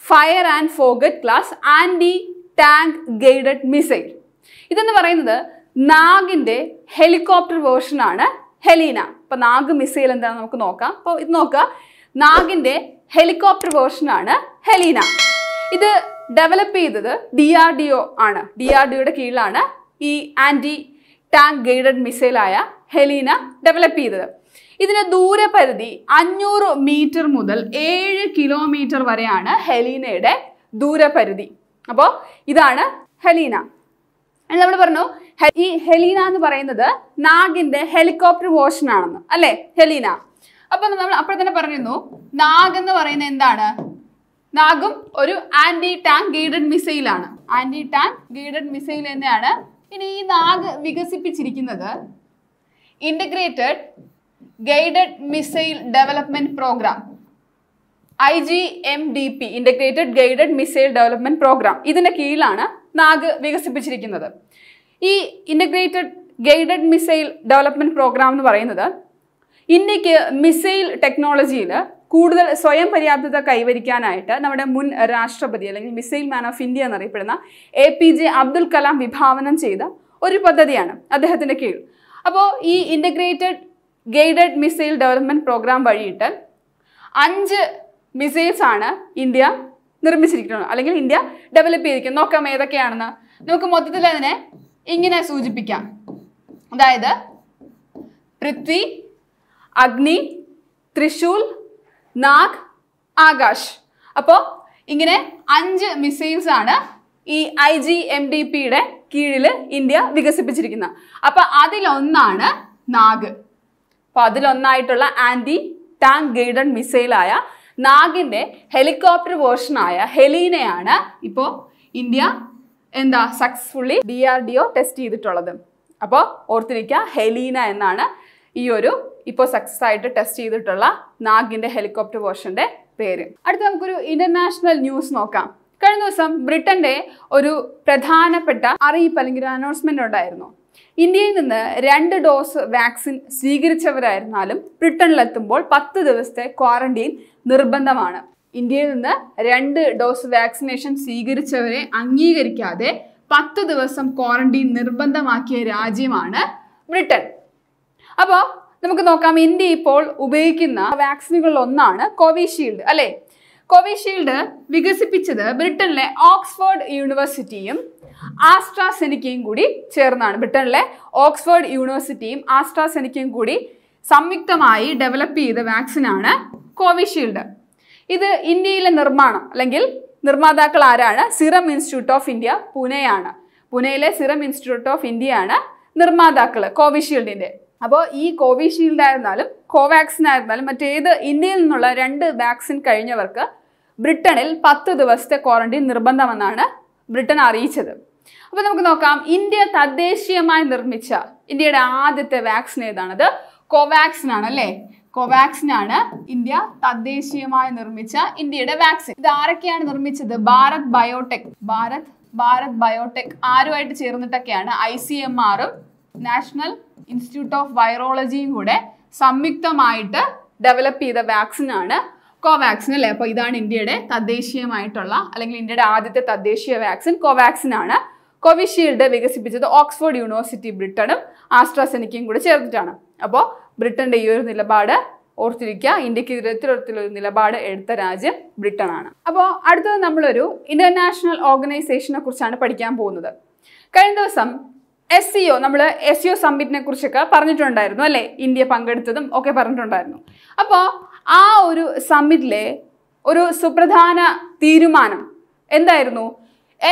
[SPEAKER 1] fire and forget class anti tank guided missile ഇതെന്ന് പറയുന്നത് നാഗിന്റെ ഹെലികോപ്റ്റർ വേർഷനാണ് ഹെലീന അപ്പോൾ നാഗ് മിസൈൽ എന്താണ് നമുക്ക് നോക്കാം അപ്പോൾ ഇത് നോക്കുക നാഗിന്റെ ഹെലികോപ്റ്റർ വേർഷനാണ് ഹെലീന ഇത് ഡെവലപ്പ് ചെയ്തത് ഡി ആർ ഡി ഒ ആണ് ഡി ആർ ഡി ഒയുടെ കീഴിലാണ് ഈ ആൻറ്റി ടാങ്ക് ഗൈഡഡ് മിസൈലായ ഹെലീന ഡെവലപ്പ് ചെയ്തത് ഇതിന് ദൂരപരിധി അഞ്ഞൂറ് മീറ്റർ മുതൽ ഏഴ് കിലോമീറ്റർ വരെയാണ് ഹെലീനയുടെ ദൂരപരിധി അപ്പോൾ ഇതാണ് ഹെലീന നമ്മൾ പറഞ്ഞു ഈ ഹെലീന എന്ന് പറയുന്നത് നാഗിന്റെ ഹെലികോപ്റ്റർ വേർഷൻ ആണെന്ന് അല്ലേ ഹെലീന അപ്പൊ നമ്മൾ അപ്പോൾ തന്നെ പറഞ്ഞിരുന്നു നാഗ് എന്ന് പറയുന്നത് എന്താണ് നാഗും ഒരു ആന്റി ടാങ്ക് ഗൈഡഡ് മിസൈലാണ് ആന്റി ടാങ്ക് ഗൈഡഡ് മിസൈൽ തന്നെയാണ് ഇനി ഈ നാഗ് വികസിപ്പിച്ചിരിക്കുന്നത് integrated guided missile development program I G M D P integrated guided missile development program ഇതിൻ്റെ കീഴിലാണ് നാഗ് വികസിപ്പിച്ചിരിക്കുന്നത് ഈ integrated guided missile development program എന്ന് പറയുന്നത് ഇന്ത്യക്ക് മിസൈൽ ടെക്നോളജിയിൽ കൂടുതൽ സ്വയം പര്യാപ്തത കൈവരിക്കാനായിട്ട് നമ്മുടെ മുൻ രാഷ്ട്രപതി അല്ലെങ്കിൽ മിസൈൽ മാൻ ഓഫ് ഇന്ത്യ എന്നറിയപ്പെടുന്ന A P J Abdul Kalam വിഭാവനം ചെയ്ത ഒരു പദ്ധതിയാണ് അദ്ദേഹത്തിൻ്റെ കീഴിൽ അപ്പോൾ ഈ integrated guided missile development program വഴിയിട്ട് അഞ്ച് മിസൈൽസ് ആണ് ഇന്ത്യ നിർമ്മിച്ചിരിക്കുന്നത് അല്ലെങ്കിൽ ഇന്ത്യ ഡെവലപ്പ് ചെയ്തിരിക്കുന്നത് നോക്കാം ഏതൊക്കെയാണെന്ന് നമുക്ക് മൊത്തത്തിൽ അതിനെ ഇങ്ങനെ സൂചിപ്പിക്കാം അതായത് പൃഥ്വി അഗ്നി ത്രിശൂൽ നാഗ് ആകാശ് അപ്പോൾ ഇങ്ങനെ അഞ്ച് മിസൈൽസ് ആണ് ഈ ഐ ജി എം ഡി പിയുടെ കീഴിൽ ഇന്ത്യ വികസിപ്പിച്ചിരിക്കുന്നത് അപ്പോൾ അതിലൊന്നാണ് നാഗ് അപ്പോൾ അതിലൊന്നായിട്ടുള്ള ആൻറ്റി ടാങ്ക് ഗൈഡഡ് മിസൈലായ നാഗിൻ്റെ ഹെലികോപ്റ്റർ വേർഷനായ ഹെലീനയാണ് ഇപ്പോൾ ഇന്ത്യ എന്താ successfully D R D O test ചെയ്തിട്ടുള്ളത് അപ്പോൾ ഓർത്തിരിക്കുക ഹെലീന എന്നാണ് ഈ ഒരു ഇപ്പോൾ സക്സസ് ആയിട്ട് ടെസ്റ്റ് ചെയ്തിട്ടുള്ള നാഗിൻ്റെ ഹെലികോപ്റ്റർ വേർഷൻ്റെ പേര് അടുത്ത നമുക്കൊരു ഇൻ്റർനാഷണൽ ന്യൂസ് നോക്കാം കഴിഞ്ഞ ദിവസം ബ്രിട്ടൻ്റെ ഒരു പ്രധാനപ്പെട്ട അറിയിപ്പ് അല്ലെങ്കിൽ അനൗൺസ്മെൻ്റ് ഉണ്ടായിരുന്നു ഇന്ത്യയിൽ നിന്ന് രണ്ട് ഡോസ് വാക്സിൻ സ്വീകരിച്ചവരായിരുന്നാലും ബ്രിട്ടനിലെത്തുമ്പോൾ പത്ത് ദിവസത്തെ ക്വാറന്റൈൻ നിർബന്ധമാണ് ഇന്ത്യയിൽ നിന്ന് രണ്ട് ഡോസ് വാക്സിനേഷൻ സ്വീകരിച്ചവരെ അംഗീകരിക്കാതെ പത്ത് ദിവസം ക്വാറന്റൈൻ നിർബന്ധമാക്കിയ രാജ്യമാണ് ബ്രിട്ടൻ അപ്പോൾ നമുക്ക് നോക്കാം ഇന്ത്യ ഇപ്പോൾ ഉപയോഗിക്കുന്ന വാക്സിനുകളിൽ ഒന്നാണ് കോവിഷീൽഡ് അല്ലേ കോവിഷീൽഡ് വികസിപ്പിച്ചത് ബ്രിട്ടനിലെ ഓക്സ്ഫോർഡ് യൂണിവേഴ്സിറ്റിയും ആസ്ട്രാസെനിക്കയും കൂടി ചേർന്നാണ് ബ്രിട്ടനിലെ ഓക്സ്ഫോർഡ് യൂണിവേഴ്സിറ്റിയും ആസ്ട്രാസെനിക്കയും കൂടി സംയുക്തമായി ഡെവലപ്പ് ചെയ്ത വാക്സിനാണ് കോവിഷീൽഡ് ഇത് ഇന്ത്യയിലെ നിർമ്മാണം അല്ലെങ്കിൽ നിർമ്മാതാക്കൾ ആരാണ് സിറം ഇൻസ്റ്റിറ്റ്യൂട്ട് ഓഫ് ഇന്ത്യ പൂനെയാണ് പൂനെയിലെ സിറം ഇൻസ്റ്റിറ്റ്യൂട്ട് ഓഫ് ഇന്ത്യയാണ് നിർമ്മാതാക്കൾ കോവിഷീൽഡിൻ്റെ അപ്പോൾ ഈ കോവിഷീൽഡ് ആയിരുന്നാലും കോവാക്സിൻ ആയിരുന്നാലും മറ്റേത് ഇന്ത്യയിൽ നിന്നുള്ള രണ്ട് വാക്സിൻ കഴിഞ്ഞവർക്ക് ബ്രിട്ടനിൽ പത്ത് ദിവസത്തെ ക്വാറന്റൈൻ നിർബന്ധമെന്നാണ് ബ്രിട്ടൻ അറിയിച്ചത് അപ്പോൾ നമുക്ക് നോക്കാം ഇന്ത്യ തദ്ദേശീയമായി നിർമ്മിച്ച ഇന്ത്യയുടെ ആദ്യത്തെ വാക്സിൻ ഏതാണത് കോവാക്സിൻ ആണ് അല്ലേ കോവാക്സിൻ ആണ് ഇന്ത്യ തദ്ദേശീയമായി നിർമ്മിച്ച ഇന്ത്യയുടെ വാക്സിൻ ഇത് ആരൊക്കെയാണ് നിർമ്മിച്ചത് ഭാരത് ബയോടെക് ഭാരത് ഭാരത് ബയോടെക് ആരുമായിട്ട് ചേർന്നിട്ടൊക്കെയാണ് ഐ സി എം ആറും നാഷണൽ ഇൻസ്റ്റിറ്റ്യൂട്ട് ഓഫ് വൈറോളജിയും കൂടെ സംയുക്തമായിട്ട് ഡെവലപ്പ് ചെയ്ത വാക്സിൻ ആണ് കോവാക്സിൻ അല്ലേ അപ്പോൾ ഇതാണ് ഇന്ത്യയുടെ തദ്ദേശീയമായിട്ടുള്ള അല്ലെങ്കിൽ ഇന്ത്യയുടെ ആദ്യത്തെ തദ്ദേശീയ വാക്സിൻ കോവാക്സിൻ ആണ് കോവിഷീൽഡ് വികസിപ്പിച്ചത് ഓക്സ്ഫോർഡ് യൂണിവേഴ്സിറ്റി ബ്രിട്ടനും ആസ്ട്രാസെനിക്കയും കൂടെ ചേർന്നിട്ടാണ് അപ്പോൾ ബ്രിട്ടൻ്റെ ഈ ഒരു നിലപാട് ഓർത്തിരിക്കുക ഇന്ത്യക്ക് ഇത്തരത്തിലൊരു നിലപാട് എടുത്ത രാജ്യം ബ്രിട്ടനാണ് അപ്പോൾ അടുത്തത് നമ്മളൊരു ഇന്റർനാഷണൽ ഓർഗനൈസേഷനെ കുറിച്ചാണ് പഠിക്കാൻ പോകുന്നത് കഴിഞ്ഞ ദിവസം എസ് സി ഒ നമ്മൾ എസ് സി ഒ സമ്മിറ്റിനെ കുറിച്ചൊക്കെ പറഞ്ഞിട്ടുണ്ടായിരുന്നു അല്ലേ ഇന്ത്യ പങ്കെടുത്തതും ഒക്കെ പറഞ്ഞിട്ടുണ്ടായിരുന്നു അപ്പോൾ ആ ഒരു സമ്മിറ്റിലെ ഒരു സുപ്രധാന തീരുമാനം എന്തായിരുന്നു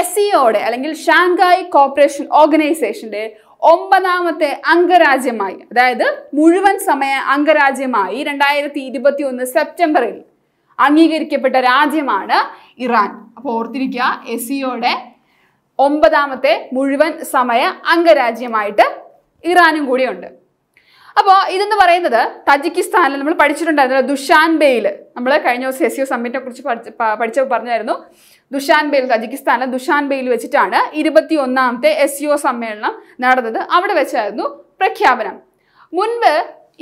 [SPEAKER 1] എസ് സിഒയുടെ e അല്ലെങ്കിൽ ഷാങ്കായ് കോപ്പറേഷൻ ഓർഗനൈസേഷന്റെ ഒമ്പതാമത്തെ അംഗരാജ്യമായി അതായത് മുഴുവൻ സമയ അംഗരാജ്യമായി രണ്ടായിരത്തി ഇരുപത്തി ഒന്ന് സെപ്റ്റംബറിൽ അംഗീകരിക്കപ്പെട്ട രാജ്യമാണ് ഇറാൻ അപ്പോൾ ഓർത്തിരിക്കുക എസ് സിഒയുടെ e ഒമ്പതാമത്തെ മുഴുവൻ സമയ അംഗരാജ്യമായിട്ട് ഇറാനും കൂടിയുണ്ട് അപ്പോൾ ഇതെന്ന് പറയുന്നത് തജിക്കിസ്ഥാനിൽ നമ്മൾ പഠിച്ചിട്ടുണ്ടായിരുന്നല്ലോ ദുഷാൻബേയിൽ നമ്മൾ കഴിഞ്ഞ ദിവസം എസ് യു സമ്മിറ്റിനെ കുറിച്ച് പഠിച്ച് പഠിച്ച പറഞ്ഞായിരുന്നു ദുഷാൻബേയിൽ തജിക്കിസ്ഥാനിലെ ദുഷാൻബേയിൽ വെച്ചിട്ടാണ് ഇരുപത്തി ഒന്നാമത്തെ എസ് യു സമ്മേളനം നടന്നത് അവിടെ വെച്ചായിരുന്നു പ്രഖ്യാപനം മുൻപ്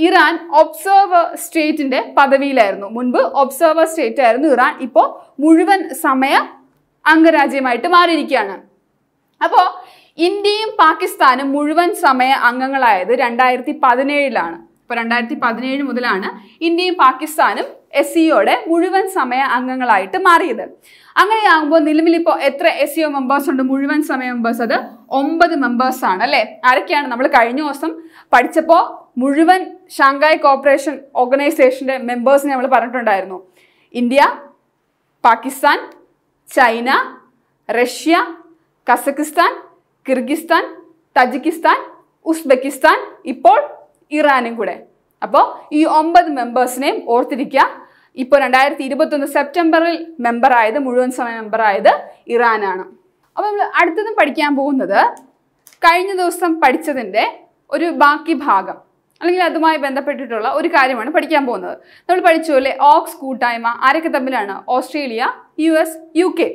[SPEAKER 1] ഇറാൻ ഒബ്സർവർ സ്റ്റേറ്റിന്റെ പദവിയിലായിരുന്നു മുൻപ് ഒബ്സർവർ സ്റ്റേറ്റ് ആയിരുന്നു ഇറാൻ ഇപ്പോൾ മുഴുവൻ സമയ അംഗരാജ്യമായിട്ട് മാറിയിരിക്കുകയാണ് അപ്പോൾ ഇന്ത്യയും പാകിസ്ഥാനും മുഴുവൻ സമയ അംഗങ്ങളായത് രണ്ടായിരത്തി പതിനേഴിലാണ് ഇപ്പൊ രണ്ടായിരത്തി പതിനേഴ് മുതലാണ് ഇന്ത്യയും പാകിസ്ഥാനും എസ് സിഒയുടെ e മുഴുവൻ സമയ അംഗങ്ങളായിട്ട് മാറിയത് അങ്ങനെയാകുമ്പോൾ നിലവിൽ ഇപ്പോൾ എത്ര എസ് സിഒ മെമ്പേഴ്സ് ഉണ്ട് മുഴുവൻ സമയ മെമ്പേഴ്സ് അത് ഒമ്പത് മെമ്പേഴ്സ് ആണ് അല്ലേ ആരൊക്കെയാണ് നമ്മൾ കഴിഞ്ഞ ദിവസം പഠിച്ചപ്പോൾ മുഴുവൻ ഷാങ്കായ് കോർപ്പറേഷൻ ഓർഗനൈസേഷന്റെ മെമ്പേഴ്സിനെ നമ്മൾ പറഞ്ഞിട്ടുണ്ടായിരുന്നു India Pakistan China Russia Kazakhstan Kyrgyzstan Tajikistan Uzbekistan ഇപ്പോൾ ഇറാനും കൂടെ അപ്പോൾ ഈ ഒമ്പത് മെമ്പേഴ്സിനെയും ഓർത്തിരിക്കുക ഇപ്പോൾ രണ്ടായിരത്തി ഇരുപത്തൊന്ന് സെപ്റ്റംബറിൽ മെമ്പറായത് മുഴുവൻ സമയ മെമ്പറായത് ഇറാനാണ് അപ്പോൾ നമ്മൾ അടുത്തതും പഠിക്കാൻ പോകുന്നത് കഴിഞ്ഞ ദിവസം പഠിച്ചതിൻ്റെ ഒരു ബാക്കി ഭാഗം അല്ലെങ്കിൽ അതുമായി ബന്ധപ്പെട്ടിട്ടുള്ള ഒരു കാര്യമാണ് പഠിക്കാൻ പോകുന്നത് നമ്മൾ പഠിച്ചു അല്ലേ ഓക്സ് കൂട്ടായ്മ ആരൊക്കെ തമ്മിലാണ് Australia U S U K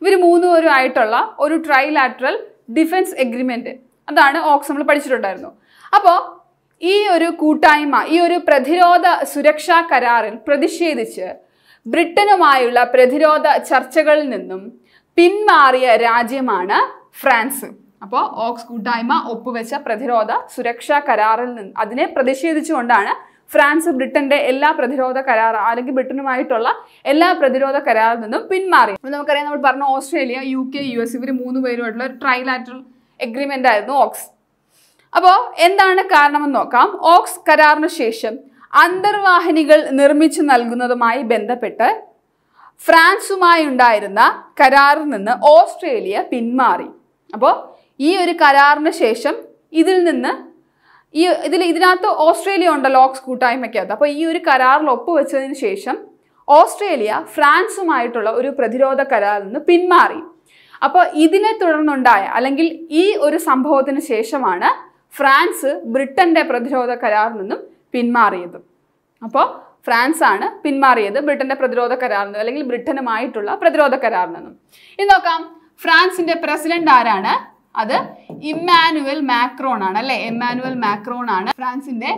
[SPEAKER 1] ഇവർ മൂന്നുപേരും ആയിട്ടുള്ള ഒരു ട്രൈലാറ്ററൽ ഡിഫൻസ് എഗ്രിമെൻറ്റ് അതാണ് ഓക്സ് നമ്മൾ പഠിച്ചിട്ടുണ്ടായിരുന്നു അപ്പോൾ ഈ ഒരു കൂട്ടായ്മ ഈ ഒരു പ്രതിരോധ സുരക്ഷാ കരാറിൽ പ്രതിഷേധിച്ച് ബ്രിട്ടനുമായുള്ള പ്രതിരോധ ചർച്ചകളിൽ നിന്നും പിന്മാറിയ രാജ്യമാണ് ഫ്രാൻസ് അപ്പോൾ ഓക്സ് കൂട്ടായ്മ ഒപ്പുവെച്ച പ്രതിരോധ സുരക്ഷാ കരാറിൽ നിന്ന് അതിനെ പ്രതിഷേധിച്ചുകൊണ്ടാണ് ഫ്രാൻസ് ബ്രിട്ടന്റെ എല്ലാ പ്രതിരോധ കരാർ അല്ലെങ്കിൽ ബ്രിട്ടനുമായിട്ടുള്ള എല്ലാ പ്രതിരോധ കരാറിൽ നിന്നും പിന്മാറി നമുക്കറിയാം നമ്മൾ പറഞ്ഞ Australia U K U S ഇവർ മൂന്ന് പേരുമായിട്ടുള്ള ട്രൈലാറ്ററൽ എഗ്രിമെന്റ് ആയിരുന്നു ഓക്സ് അപ്പോൾ എന്താണ് കാരണമെന്ന് നോക്കാം ഓക്സ് കരാറിന് ശേഷം അന്തർവാഹിനികൾ നിർമ്മിച്ചു നൽകുന്നതുമായി ബന്ധപ്പെട്ട് ഫ്രാൻസുമായി ഉണ്ടായിരുന്ന കരാറിൽ നിന്ന് ഓസ്ട്രേലിയ പിന്മാറി അപ്പോൾ ഈ ഒരു കരാറിന് ശേഷം ഇതിൽ നിന്ന് ഈ ഇതിൽ ഇതിനകത്ത് ഓസ്ട്രേലിയ ഉണ്ടല്ലോ ഓക്സ് കൂട്ടായ്മയ്ക്കകത്ത് അപ്പോൾ ഈ ഒരു കരാറിൽ ഒപ്പുവെച്ചതിന് ശേഷം ഓസ്ട്രേലിയ ഫ്രാൻസുമായിട്ടുള്ള ഒരു പ്രതിരോധ കരാറിൽ നിന്ന് പിന്മാറി അപ്പോൾ ഇതിനെ തുടർന്നുണ്ടായ അല്ലെങ്കിൽ ഈ ഒരു സംഭവത്തിന് ശേഷമാണ് ഫ്രാൻസ് ബ്രിട്ടന്റെ പ്രതിരോധ കരാറിൽ നിന്നും പിന്മാറിയത് അപ്പോൾ ഫ്രാൻസ് ആണ് പിന്മാറിയത് ബ്രിട്ടന്റെ പ്രതിരോധ കരാറിൽ നിന്നും അല്ലെങ്കിൽ ബ്രിട്ടനുമായിട്ടുള്ള പ്രതിരോധ കരാറിൽ നിന്നും ഇനി നോക്കാം ഫ്രാൻസിന്റെ പ്രസിഡന്റ് ആരാണ് അത് ഇമ്മാനുവൽ മാക്രോൺ ആണ് അല്ലെ എമ്മാനുവൽ മാക്രോൺ ആണ് ഫ്രാൻസിന്റെ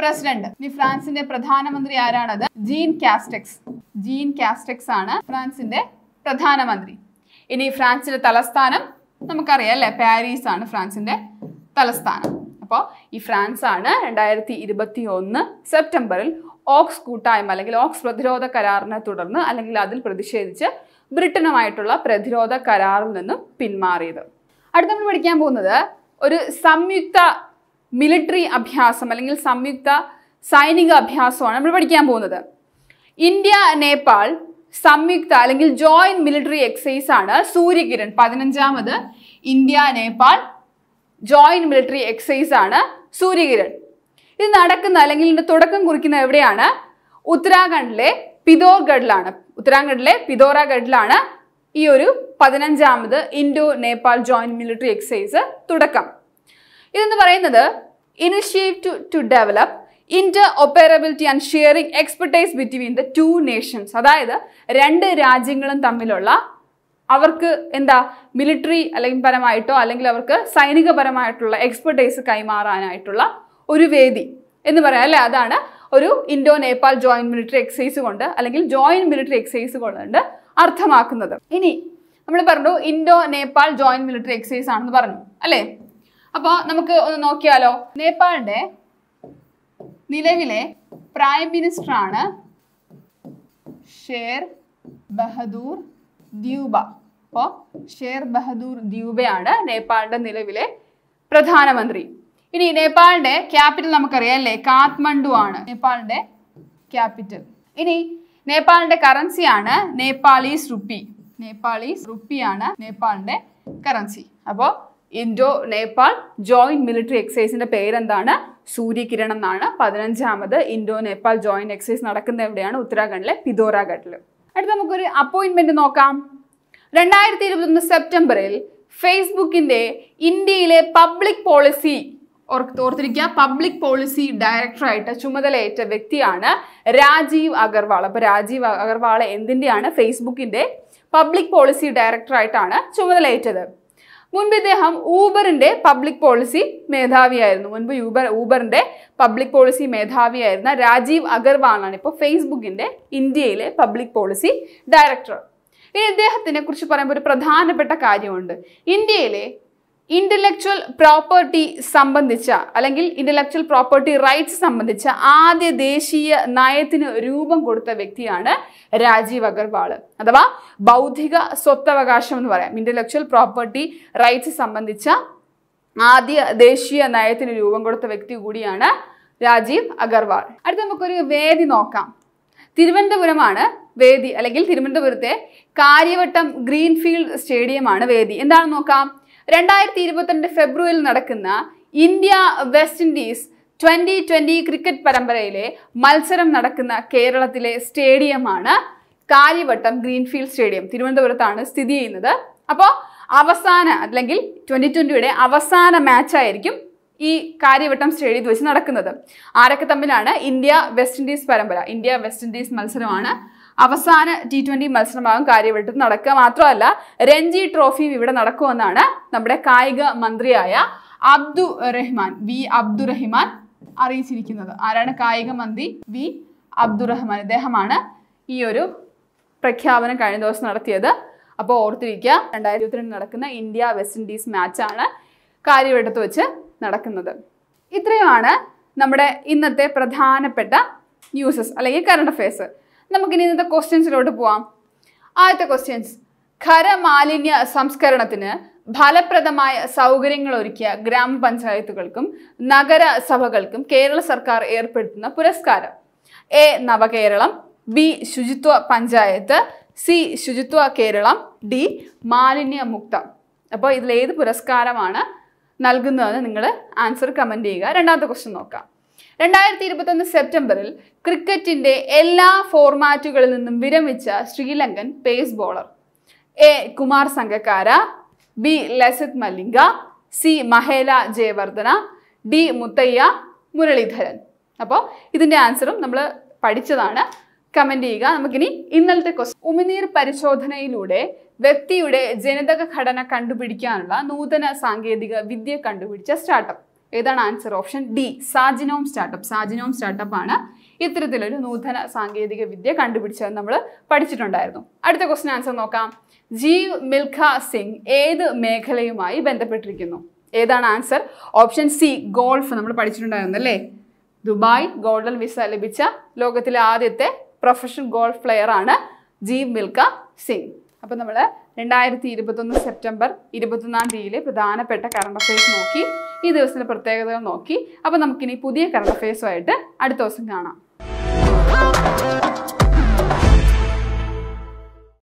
[SPEAKER 1] പ്രസിഡന്റ് ഇനി ഫ്രാൻസിന്റെ പ്രധാനമന്ത്രി ആരാണത് ജീൻ കാസ്റ്റക്സ് ജീൻ കാസ്റ്റക്സ് ആണ് ഫ്രാൻസിന്റെ പ്രധാനമന്ത്രി ഇനി ഫ്രാൻസിന്റെ തലസ്ഥാനം നമുക്കറിയാം അല്ലെ പാരീസ് ആണ് ഫ്രാൻസിന്റെ തലസ്ഥാനം അപ്പോൾ ഈ ഫ്രാൻസ് ആണ് രണ്ടായിരത്തി ഇരുപത്തി ഒന്ന് സെപ്റ്റംബറിൽ ഓക്സ് കൂട്ടായ്മ അല്ലെങ്കിൽ ഓക്സ് പ്രതിരോധ കരാറിനെ തുടർന്ന് അല്ലെങ്കിൽ അതിൽ പ്രതിഷേധിച്ച് ബ്രിട്ടനുമായിട്ടുള്ള പ്രതിരോധ കരാറിൽ നിന്നും പിന്മാറിയത് അടുത്ത നമ്മൾ പഠിക്കാൻ പോകുന്നത് ഒരു സംയുക്ത മിലിറ്ററി അഭ്യാസം അല്ലെങ്കിൽ സംയുക്ത സൈനിക അഭ്യാസമാണ് നമ്മൾ പഠിക്കാൻ പോകുന്നത് ഇന്ത്യ നേപ്പാൾ സംയുക്ത അല്ലെങ്കിൽ ജോയിന്റ് മിലിറ്ററി എക്സൈസ് ആണ് സൂര്യകിരൺ പതിനഞ്ചാമത് India Nepal joint military exercise ആണ് സൂര്യകിരൺ ഇത് നടക്കുന്ന അല്ലെങ്കിൽ ഇതിന്റെ തുടക്കം കുറിക്കുന്ന എവിടെയാണ് ഉത്തരാഖണ്ഡിലെ പിതോർഗഡിലാണ് ഉത്തരാഖണ്ഡിലെ പിതോറാഗഡിലാണ് ഈ ഒരു പതിനഞ്ചാമത് Indo Nepal joint military exercise തുടക്കം ഇതെന്ന് പറയുന്നത് initiative to develop interoperability and sharing expertise between the two nations അതായത് രണ്ട് രാജ്യങ്ങളും തമ്മിലുള്ള അവർക്ക് എന്താ മിലിറ്ററി അല്ലെങ്കിൽ പരമായിട്ടോ അല്ലെങ്കിൽ അവർക്ക് സൈനികപരമായിട്ടുള്ള എക്സ്പെർട്ടൈസ് കൈമാറാനായിട്ടുള്ള ഒരു വേദി എന്ന് പറയാം അല്ലെ അതാണ് ഒരു Indo Nepal joint military exercise കൊണ്ട് അല്ലെങ്കിൽ ജോയിന്റ് മിലിറ്ററി എക്സസൈസ് കൊണ്ട് അർത്ഥമാക്കുന്നത് ഇനി നമ്മൾ പറഞ്ഞു Indo Nepal joint military exercise ആണെന്ന് പറഞ്ഞു അല്ലേ അപ്പോൾ നമുക്ക് ഒന്ന് നോക്കിയാലോ നേപ്പാളിന്റെ നിലവിലെ പ്രൈം മിനിസ്റ്റർ ആണ് ഷേർ ബഹദൂർ ദ്യൂബ അപ്പോൾ ഷേർ ബഹദൂർ ദ്യൂബയാണ് നേപ്പാളിന്റെ നിലവിലെ പ്രധാനമന്ത്രി ഇനി നേപ്പാളിന്റെ ക്യാപിറ്റൽ നമുക്കറിയാം അല്ലേ കാത്മണ്ഡു ആണ് നേപ്പാളിന്റെ ക്യാപിറ്റൽ ഇനി നേപ്പാളിന്റെ കറൻസിയാണ് നേപ്പാളീസ് റുപ്പി നേപ്പാളീസ് റുപ്പിയാണ് നേപ്പാളിന്റെ കറൻസി അപ്പോൾ ഇൻഡോ നേപ്പാൾ ജോയിന്റ് മിലിറ്ററി എക്സൈസിന്റെ പേരെന്താണ് സൂര്യകിരണം എന്നാണ് പതിനഞ്ചാമത് ഇൻഡോ നേപ്പാൾ ജോയിന്റ് എക്സൈസ് നടക്കുന്ന എവിടെയാണ് ഉത്തരാഖണ്ഡിലെ പിതോറാഘട്ടില് അടുത്ത് നമുക്കൊരു അപ്പോയിന്റ്മെന്റ് നോക്കാം രണ്ടായിരത്തി ഇരുപത്തൊന്ന് സെപ്റ്റംബറിൽ ഫേസ്ബുക്കിന്റെ ഇന്ത്യയിലെ പബ്ലിക് പോളിസി ഓർത്തിരിക്കുക പബ്ലിക് പോളിസി ഡയറക്ടറായിട്ട് ചുമതലയേറ്റ വ്യക്തിയാണ് രാജീവ് അഗർവാൾ അപ്പോൾ രാജീവ് അഗർവാൾ എന്തിൻ്റെയാണ് ഫേസ്ബുക്കിൻ്റെ പബ്ലിക് പോളിസി ഡയറക്ടറായിട്ടാണ് ചുമതലയേറ്റത് മുൻപ് ഇദ്ദേഹം ഊബറിൻ്റെ പബ്ലിക് പോളിസി മേധാവിയായിരുന്നു മുൻപ് യൂബർ ഊബറിൻ്റെ പബ്ലിക് പോളിസി മേധാവിയായിരുന്ന രാജീവ് അഗർവാളാണ് ഇപ്പോൾ ഫേസ്ബുക്കിൻ്റെ ഇന്ത്യയിലെ പബ്ലിക് പോളിസി ഡയറക്ടർ ഇനി ഇദ്ദേഹത്തിനെ കുറിച്ച് പറയുമ്പോൾ ഒരു പ്രധാനപ്പെട്ട കാര്യമുണ്ട് ഇന്ത്യയിലെ ഇന്റലക്ച്വൽ പ്രോപ്പർട്ടി സംബന്ധിച്ച അല്ലെങ്കിൽ ഇന്റലക്ച്വൽ പ്രോപ്പർട്ടി റൈറ്റ്സ് സംബന്ധിച്ച ആദ്യ ദേശീയ നയത്തിന് രൂപം കൊടുത്ത വ്യക്തിയാണ് രാജീവ് അഗർവാൾ അഥവാ ബൗദ്ധിക സ്വത്തവകാശം എന്ന് പറയാം ഇന്റലക്ച്വൽ പ്രോപ്പർട്ടി റൈറ്റ്സ് സംബന്ധിച്ച ആദ്യ ദേശീയ നയത്തിന് രൂപം കൊടുത്ത വ്യക്തി കൂടിയാണ് രാജീവ് അഗർവാൾ അടുത്ത നമുക്കൊരു വേദി നോക്കാം തിരുവനന്തപുരമാണ് വേദി അല്ലെങ്കിൽ തിരുവനന്തപുരത്തെ കാര്യവട്ടം ഗ്രീൻഫീൽഡ് സ്റ്റേഡിയമാണ് വേദി എന്താണ് നോക്കാം രണ്ടായിരത്തി ഇരുപത്തിരണ്ട് ഫെബ്രുവരിയിൽ നടക്കുന്ന India West Indies twenty twenty cricket പരമ്പരയിലെ മത്സരം നടക്കുന്ന കേരളത്തിലെ സ്റ്റേഡിയമാണ് കാര്യവട്ടം ഗ്രീൻഫീൽഡ് സ്റ്റേഡിയം തിരുവനന്തപുരത്താണ് സ്ഥിതി ചെയ്യുന്നത് അപ്പോൾ അവസാന അല്ലെങ്കിൽ ട്വൻ്റി ട്വൻ്റിയുടെ അവസാന മാച്ചായിരിക്കും ഈ കാര്യവട്ടം സ്റ്റേഡിയത്തിൽ വെച്ച് നടക്കുന്നത് ആരൊക്കെ തമ്മിലാണ് ഇന്ത്യ വെസ്റ്റ് ഇൻഡീസ് പരമ്പര ഇന്ത്യ വെസ്റ്റ് ഇൻഡീസ് മത്സരമാണ് അവസാന ടി ട്വന്റി മത്സരമാകും കാര്യമായിട്ട് നടക്കുക മാത്രമല്ല രഞ്ജി ട്രോഫിയും ഇവിടെ നടക്കുമെന്നാണ് നമ്മുടെ കായിക മന്ത്രിയായ അബ്ദു റഹ്മാൻ വി അബ്ദുറഹിമാൻ അറിയിച്ചിരിക്കുന്നത് ആരാണ് കായിക മന്ത്രി വി അബ്ദുറഹ്മാൻ ഇദ്ദേഹമാണ് ഈ ഒരു പ്രഖ്യാപനം കഴിഞ്ഞ ദിവസം നടത്തിയത് അപ്പോൾ ഓർത്തിരിക്കുക രണ്ടായിരത്തി ഇരുപത്തിരണ്ട് നടക്കുന്ന ഇന്ത്യ വെസ്റ്റ് ഇൻഡീസ് മാച്ചാണ് കാര്യവട്ടത്ത് വെച്ച് നടക്കുന്നത് ഇത്രയുമാണ് നമ്മുടെ ഇന്നത്തെ പ്രധാനപ്പെട്ട ന്യൂസസ് അല്ലെങ്കിൽ കറണ്ട് അഫയേഴ്സ് ഇനി ഇന്നത്തെ ക്വസ്റ്റ്യൻസിലോട്ട് പോവാം ആദ്യത്തെ ക്വസ്റ്റ്യൻസ് ഖരമാലിന്യ സംസ്കരണത്തിന് ഫലപ്രദമായ സൗകര്യങ്ങൾ ഒരുക്കിയ ഗ്രാമപഞ്ചായത്തുകൾക്കും നഗരസഭകൾക്കും കേരള സർക്കാർ ഏർപ്പെടുത്തുന്ന പുരസ്കാരം എ നവകേരളം ബി ശുചിത്വ പഞ്ചായത്ത് സി ശുചിത്വ കേരളം ഡി മാലിന്യമുക്തം അപ്പോൾ ഇതിലേത് പുരസ്കാരമാണ് നൽകുന്നതെന്ന് നിങ്ങൾ ആൻസർ കമൻറ്റ് ചെയ്യുക രണ്ടാമത്തെ ക്വസ്റ്റ്യൻ നോക്കാം രണ്ടായിരത്തി ഇരുപത്തൊന്ന് സെപ്റ്റംബറിൽ ക്രിക്കറ്റിന്റെ എല്ലാ ഫോർമാറ്റുകളിൽ നിന്നും വിരമിച്ച Sri Lankan pace bowler A Kumar Sangakkara B Lasith Malinga C Mahela Jayawardene D Muttiah Muralitharan അപ്പോൾ ഇതിൻ്റെ ആൻസറും നമ്മൾ പഠിച്ചതാണ് കമൻറ്റ് ചെയ്യുക നമുക്കിനി ഇന്നലത്തെ ക്വസ്റ്റ് ഉമിനീർ പരിശോധനയിലൂടെ വ്യക്തിയുടെ ജനിതക ഘടന കണ്ടുപിടിക്കാനുള്ള നൂതന സാങ്കേതിക വിദ്യ കണ്ടുപിടിച്ച സ്റ്റാർട്ടപ്പ് ഏതാണ് ആൻസർ ഓപ്ഷൻ ഡി സാജിനോം സ്റ്റാർട്ടപ്പ് സാജിനോം സ്റ്റാർട്ടപ്പ് ആണ് ഇത്തരത്തിലൊരു നൂതന സാങ്കേതിക വിദ്യ കണ്ടുപിടിച്ചത് നമ്മൾ പഠിച്ചിട്ടുണ്ടായിരുന്നു അടുത്ത ക്വസ്റ്റൻ ആൻസർ നോക്കാം ജീവ് മിൽഖ സിംഗ് ഏത് മേഖലയുമായി ബന്ധപ്പെട്ടിരിക്കുന്നു ഏതാണ് ആൻസർ ഓപ്ഷൻ സി ഗോൾഫ് നമ്മൾ പഠിച്ചിട്ടുണ്ടായിരുന്നു അല്ലേ ദുബായ് ഗോൾഡൻ വിസ ലഭിച്ച ലോകത്തിലെ ആദ്യത്തെ പ്രൊഫഷണൽ ഗോൾഫ് പ്ലെയർ ആണ് ജീവ് മിൽഖ സിംഗ് അപ്പം നമ്മൾ രണ്ടായിരത്തി ഇരുപത്തൊന്ന് സെപ്റ്റംബർ ഇരുപത്തൊന്നാം തീയതിയിലെ പ്രധാനപ്പെട്ട കറണ്ട് അഫയേഴ്സ് നോക്കി ഈ ദിവസത്തിൻ്റെ പ്രത്യേകതകൾ നോക്കി അപ്പോൾ നമുക്കിനി പുതിയ കറണ്ട് അഫയേഴ്സുമായിട്ട് അടുത്ത ദിവസം കാണാം